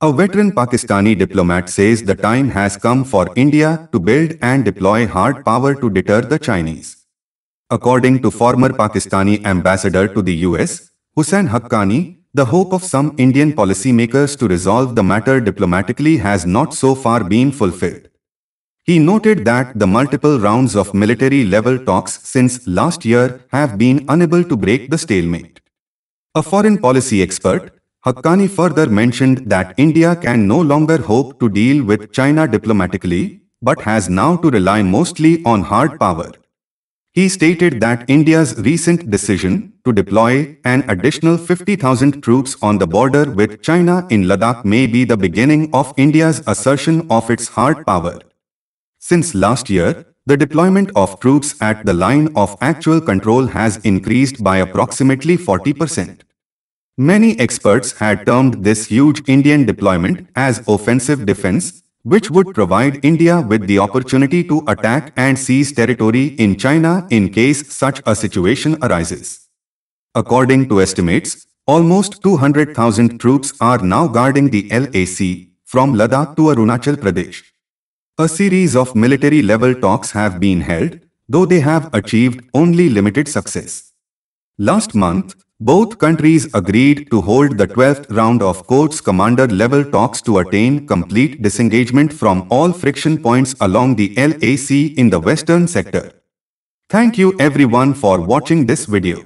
A veteran Pakistani diplomat says the time has come for India to build and deploy hard power to deter the Chinese. According to former Pakistani ambassador to the US, Hussain Haqqani, the hope of some Indian policymakers to resolve the matter diplomatically has not so far been fulfilled. He noted that the multiple rounds of military level talks since last year have been unable to break the stalemate. A foreign policy expert, Hakani further mentioned that India can no longer hope to deal with China diplomatically, but has now to rely mostly on hard power. He stated that India's recent decision to deploy an additional 50,000 troops on the border with China in Ladakh may be the beginning of India's assertion of its hard power. Since last year, the deployment of troops at the line of actual control has increased by approximately 40 percent. Many experts had termed this huge Indian deployment as offensive defense, which would provide India with the opportunity to attack and seize territory in China in case such a situation arises. According to estimates, almost 200,000 troops are now guarding the LAC, from Ladakh to Arunachal Pradesh. A series of military level talks have been held, though they have achieved only limited success. Last month, both countries agreed to hold the 12th round of Court's commander-level talks to attain complete disengagement from all friction points along the LAC in the western sector. Thank you everyone for watching this video.